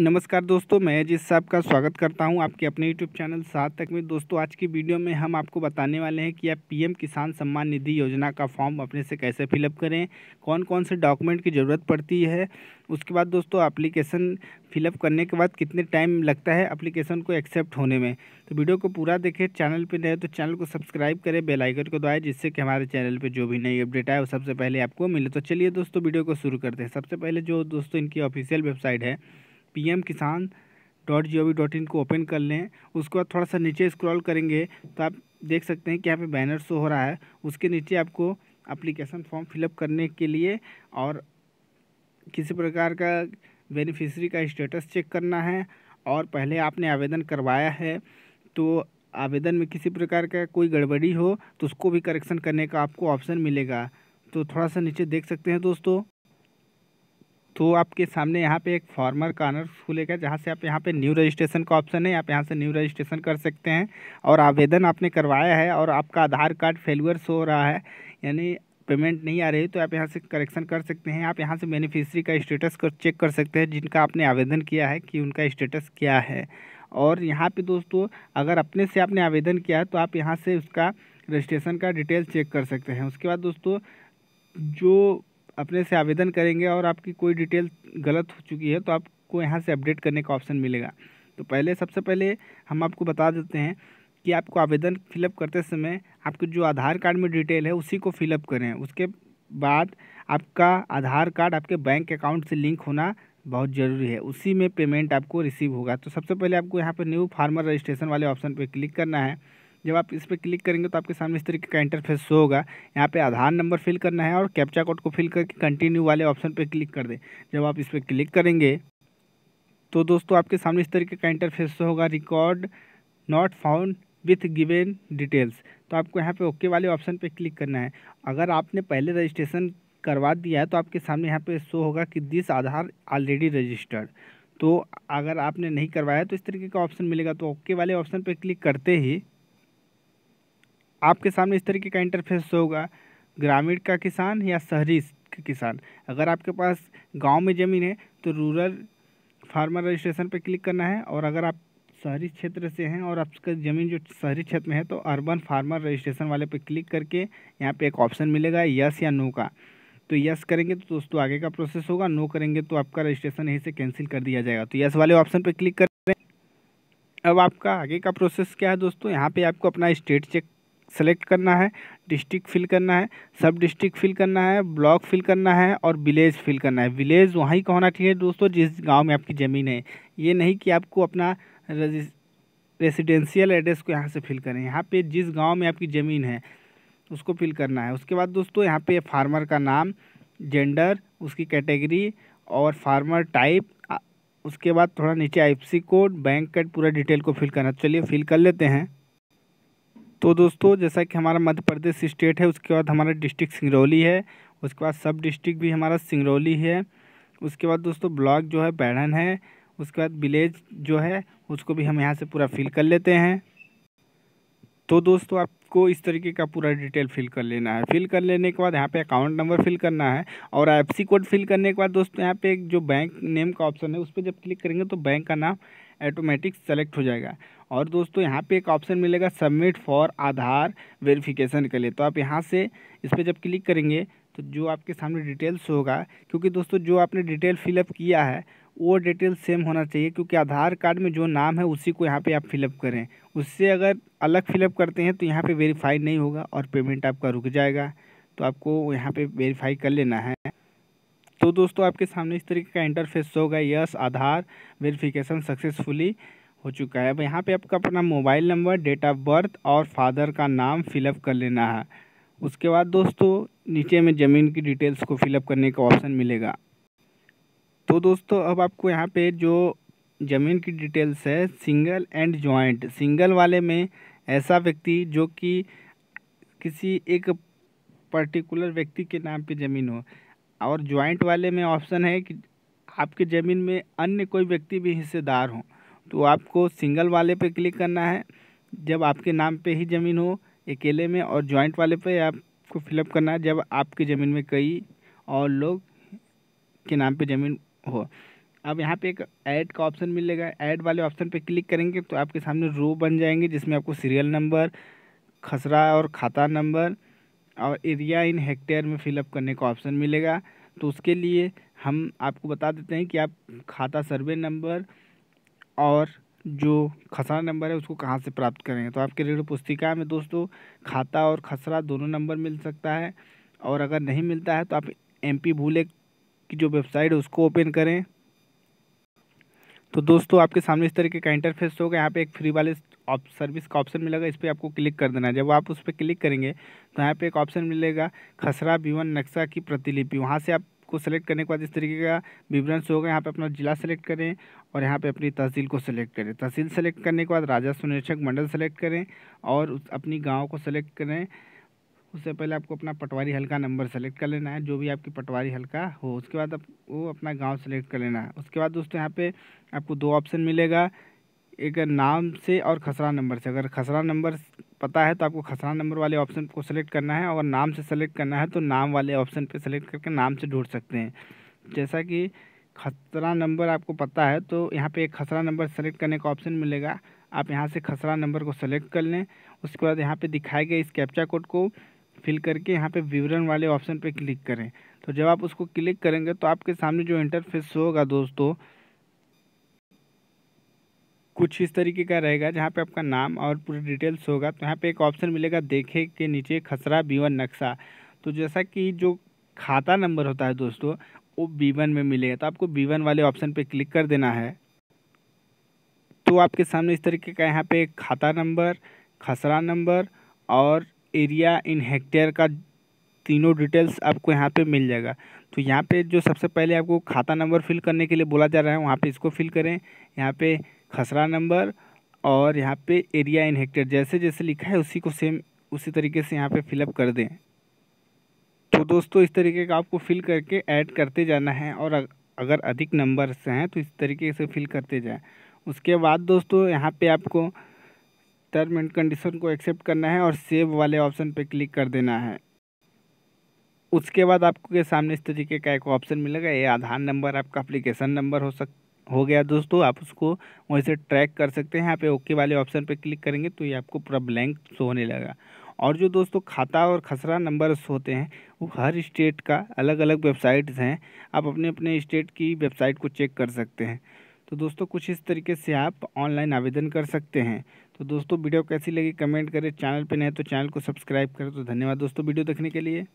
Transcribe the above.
नमस्कार दोस्तों मैं जिस साहब का स्वागत करता हूं आपके अपने यूट्यूब चैनल साथ तक में दोस्तों आज की वीडियो में हम आपको बताने वाले हैं कि आप पीएम किसान सम्मान निधि योजना का फॉर्म अपने से कैसे फिलअप करें कौन कौन से डॉक्यूमेंट की ज़रूरत पड़ती है उसके बाद दोस्तों एप्लीकेशन फिलअप करने के बाद कितने टाइम लगता है अप्लीकेशन को एक्सेप्ट होने में तो वीडियो को पूरा देखें चैनल पर नए तो चैनल को सब्सक्राइब करें बेलाइकन को दबाएँ जिससे कि हमारे चैनल पर जो भी नई अपडेट आए वो सबसे पहले आपको मिले तो चलिए दोस्तों वीडियो को शुरू करते हैं सबसे पहले जो दोस्तों इनकी ऑफिशियल वेबसाइट है P M Kisan dot G O V dot in को ओपन कर लें उसके बाद थोड़ा सा नीचे स्क्रॉल करेंगे तो आप देख सकते हैं कि यहाँ पे बैनर शो हो रहा है उसके नीचे आपको अप्लीकेशन फॉर्म फिलअप करने के लिए और किसी प्रकार का बेनिफिशरी का स्टेटस चेक करना है और पहले आपने आवेदन करवाया है तो आवेदन में किसी प्रकार का कोई गड़बड़ी हो तो उसको भी करेक्शन करने का आपको ऑप्शन मिलेगा तो थोड़ा सा नीचे देख सकते हैं दोस्तों तो आपके सामने यहाँ पे एक फॉर्मर कॉर्नर खुलेगा जहाँ से आप यहाँ पे न्यू रजिस्ट्रेशन का ऑप्शन है आप यहाँ से न्यू रजिस्ट्रेशन कर सकते हैं और आवेदन आपने करवाया है और आपका आधार कार्ड फेलअर शो हो रहा है यानी पेमेंट नहीं आ रही तो आप यहाँ से करेक्शन कर सकते हैं आप यहाँ से बेनिफिशरी का स्टेटस चेक कर सकते हैं जिनका आपने आवेदन किया है कि उनका स्टेटस क्या है और यहाँ पर दोस्तों अगर अपने से आपने आवेदन किया है तो आप यहाँ से उसका रजिस्ट्रेशन का डिटेल चेक कर सकते हैं उसके बाद दोस्तों जो अपने से आवेदन करेंगे और आपकी कोई डिटेल गलत हो चुकी है तो आपको यहाँ से अपडेट करने का ऑप्शन मिलेगा तो पहले सबसे पहले हम आपको बता देते हैं कि आपको आवेदन फिलअप करते समय आपके जो आधार कार्ड में डिटेल है उसी को फिलअप करें उसके बाद आपका आधार कार्ड आपके बैंक अकाउंट से लिंक होना बहुत ज़रूरी है उसी में पेमेंट आपको रिसीव होगा तो सबसे पहले आपको यहाँ पर न्यू फार्मर रजिस्ट्रेशन वाले ऑप्शन पर क्लिक करना है जब आप इस पर क्लिक करेंगे तो आपके सामने इस तरीके का इंटरफेस शो होगा यहाँ पे आधार नंबर फिल करना है और कैप्चा कोड को फिल करके कंटिन्यू वाले ऑप्शन पर क्लिक कर दें जब आप इस पर क्लिक करेंगे तो दोस्तों आपके सामने इस तरीके का इंटरफेस शो होगा record not found with given details तो आपको यहाँ पर ओके वाले ऑप्शन पर क्लिक करना है अगर आपने पहले रजिस्ट्रेशन करवा दिया है तो आपके सामने यहाँ पर शो होगा कि दिस आधार ऑलरेडी रजिस्टर्ड तो अगर आपने नहीं करवाया तो इस तरीके का ऑप्शन मिलेगा तो ओके वाले ऑप्शन पर क्लिक करते ही आपके सामने इस तरीके का इंटरफेस होगा ग्रामीण का किसान या शहरी किसान अगर आपके पास गांव में ज़मीन है तो रूरल फार्मर रजिस्ट्रेशन पर क्लिक करना है और अगर आप शहरी क्षेत्र से हैं और आपका ज़मीन जो शहरी क्षेत्र में है तो अर्बन फार्मर रजिस्ट्रेशन वाले पर क्लिक करके यहाँ पे एक ऑप्शन मिलेगा यस या नो का तो यस करेंगे तो दोस्तों आगे का प्रोसेस होगा नो करेंगे तो आपका रजिस्ट्रेशन यहीं से कैंसिल कर दिया जाएगा तो यस वाले ऑप्शन पर क्लिक कर अब आपका आगे का प्रोसेस क्या है दोस्तों यहाँ पे आपको अपना स्टेट चेक सेलेक्ट करना है डिस्ट्रिक्ट फिल करना है सब डिस्ट्रिक्ट फिल करना है ब्लॉक फिल करना है और विलेज फिल करना है विलेज वहीं का होना चाहिए दोस्तों जिस गांव में आपकी ज़मीन है ये नहीं कि आपको अपना रेजिडेंशियल एड्रेस को यहाँ से फिल करें यहाँ पे जिस गांव में आपकी ज़मीन है उसको फिल करना है उसके बाद दोस्तों यहाँ पे फार्मर का नाम जेंडर उसकी कैटेगरी और फार्मर टाइप उसके बाद थोड़ा नीचे आई कोड बैंक कार्ड पूरा डिटेल को फिल करना चलिए फिल कर लेते हैं तो दोस्तों जैसा कि हमारा मध्य प्रदेश स्टेट है उसके बाद हमारा डिस्ट्रिक्ट सिंगरौली है उसके बाद सब डिस्ट्रिक्ट भी हमारा सिंगरौली है उसके बाद दोस्तों ब्लॉक जो है बैढ़न है उसके बाद विलेज जो है उसको भी हम यहाँ से पूरा फिल कर लेते हैं तो दोस्तों आपको इस तरीके का पूरा डिटेल फिल कर लेना है फिल कर लेने के बाद यहाँ पे अकाउंट नंबर फिल करना है और एफ कोड फिल करने के बाद दोस्तों यहाँ पे जो बैंक नेम का ऑप्शन है उस पर जब क्लिक करेंगे तो बैंक का नाम ऑटोमेटिक सेलेक्ट हो जाएगा और दोस्तों यहाँ पे एक ऑप्शन मिलेगा सबमिट फॉर आधार वेरिफिकेशन के लिए तो आप यहाँ से इस पर जब क्लिक करेंगे तो जो आपके सामने डिटेल्स होगा क्योंकि दोस्तों जो आपने डिटेल फिलअप किया है वो डिटेल सेम होना चाहिए क्योंकि आधार कार्ड में जो नाम है उसी को यहाँ पे आप फिलअप करें उससे अगर अलग फिलअप करते हैं तो यहाँ पे वेरीफाई नहीं होगा और पेमेंट आपका रुक जाएगा तो आपको यहाँ पे वेरीफाई कर लेना है तो दोस्तों आपके सामने इस तरीके का इंटरफेस होगा यस आधार वेरिफिकेशन सक्सेसफुली हो चुका है अब यहाँ पे आपका अपना mobile number date of birth और फादर का नाम फिलअप कर लेना है उसके बाद दोस्तों नीचे में ज़मीन की डिटेल्स को फिलअप करने का ऑप्शन मिलेगा तो दोस्तों अब आपको यहाँ पे जो ज़मीन की डिटेल्स है सिंगल एंड जॉइंट सिंगल वाले में ऐसा व्यक्ति जो कि किसी एक पर्टिकुलर व्यक्ति के नाम पे ज़मीन हो और ज्वाइंट वाले में ऑप्शन है कि आपके ज़मीन में अन्य कोई व्यक्ति भी हिस्सेदार हो तो आपको सिंगल वाले पे क्लिक करना है जब आपके नाम पे ही ज़मीन हो अकेले में और ज्वाइंट वाले पे आपको फिलअप करना है जब आपके ज़मीन में कई और लोग के नाम पे ज़मीन हो अब यहाँ पे एक ऐड का ऑप्शन मिलेगा ऐड वाले ऑप्शन पे क्लिक करेंगे तो आपके सामने रो बन जाएंगे जिसमें आपको सीरियल नंबर खसरा और खाता नंबर और एरिया इन हेक्टेयर में फिलअप करने का ऑप्शन मिलेगा तो उसके लिए हम आपको बता देते हैं कि आप खाता सर्वे नंबर और जो खसरा नंबर है उसको कहाँ से प्राप्त करेंगे तो आपके ऋण पुस्तिका में दोस्तों खाता और खसरा दोनों नंबर मिल सकता है और अगर नहीं मिलता है तो आप एम पी भूले की जो वेबसाइट है उसको ओपन करें तो दोस्तों आपके सामने इस तरीके का इंटरफेस होगा यहाँ पे एक फ्री वाले सर्विस का ऑप्शन मिलेगा इस पर आपको क्लिक कर देना है जब आप उस पर क्लिक करेंगे तो यहाँ पे एक ऑप्शन मिलेगा खसरा विवन नक्शा की प्रतिलिपि वहाँ से आपको सेलेक्ट करने के बाद इस तरीके का विवरण से होगा यहाँ पे अपना जिला सेलेक्ट करें और यहाँ पर अपनी तहसील को सेलेक्ट करें तहसील सेलेक्ट करने के बाद राजस्व निरीक्षक मंडल सेलेक्ट करें और अपनी गाँव को सेलेक्ट करें उससे पहले आपको अपना पटवारी हल्का नंबर सेलेक्ट कर लेना है जो भी आपकी पटवारी हल्का हो उसके बाद आप वो अपना गांव सेलेक्ट कर लेना है उसके बाद दोस्तों यहाँ पे आपको दो ऑप्शन मिलेगा एक नाम से और खसरा नंबर से अगर खसरा नंबर पता है तो आपको खसरा नंबर वाले ऑप्शन को सिलेक्ट करना है और नाम से सेलेक्ट करना है तो नाम वाले ऑप्शन पर सेलेक्ट करके नाम से ढूंढ सकते हैं जैसा कि खसरा नंबर आपको पता है तो यहाँ पर एक खसरा नंबर सेलेक्ट करने का ऑप्शन मिलेगा आप यहाँ से खसरा नंबर को सेलेक्ट कर लें उसके बाद यहाँ पे दिखाए गए इस कैप्चा कोड को फिल करके यहाँ पे विवरण वाले ऑप्शन पे क्लिक करें तो जब आप उसको क्लिक करेंगे तो आपके सामने जो इंटरफेस होगा दोस्तों कुछ इस तरीके का रहेगा जहाँ पे आपका नाम और पूरी डिटेल्स होगा तो यहाँ पे एक ऑप्शन मिलेगा देखे के नीचे खसरा बीवन नक्शा तो जैसा कि जो खाता नंबर होता है दोस्तों वो बीवन में मिलेगा तो आपको बीवन वाले ऑप्शन पर क्लिक कर देना है तो आपके सामने इस तरीके का यहाँ पे खाता नंबर खसरा नंबर और एरिया इन हेक्टेयर का तीनों डिटेल्स आपको यहाँ पे मिल जाएगा तो यहाँ पे जो सबसे पहले आपको खाता नंबर फिल करने के लिए बोला जा रहा है वहाँ पे इसको फिल करें यहाँ पे खसरा नंबर और यहाँ पे एरिया इन हेक्टेयर जैसे जैसे लिखा है उसी को सेम उसी तरीके से यहाँ पे फिलअप कर दें तो दोस्तों इस तरीके का आपको फिल करके ऐड करते जाना है और अगर अधिक नंबर से हैं तो इस तरीके से फिल करते जाएँ उसके बाद दोस्तों यहाँ पर आपको टर्म एंड कंडीशन को एक्सेप्ट करना है और सेव वाले ऑप्शन पे क्लिक कर देना है उसके बाद आपके सामने इस तरीके का एक ऑप्शन मिलेगा ये आधार नंबर आपका अप्लीकेशन नंबर हो सक हो गया दोस्तों आप उसको वहीं से ट्रैक कर सकते हैं यहाँ पे ओके वाले ऑप्शन पे क्लिक करेंगे तो ये आपको पूरा ब्लैंक शो होने लगा और जो दोस्तों खाता और खसरा नंबर्स होते हैं वो हर स्टेट का अलग अलग वेबसाइट्स हैं आप अपने अपने स्टेट की वेबसाइट को चेक कर सकते हैं तो दोस्तों कुछ इस तरीके से आप ऑनलाइन आवेदन कर सकते हैं तो दोस्तों वीडियो कैसी लगी कमेंट करें चैनल पर नहीं तो चैनल को सब्सक्राइब करें तो धन्यवाद दोस्तों वीडियो देखने के लिए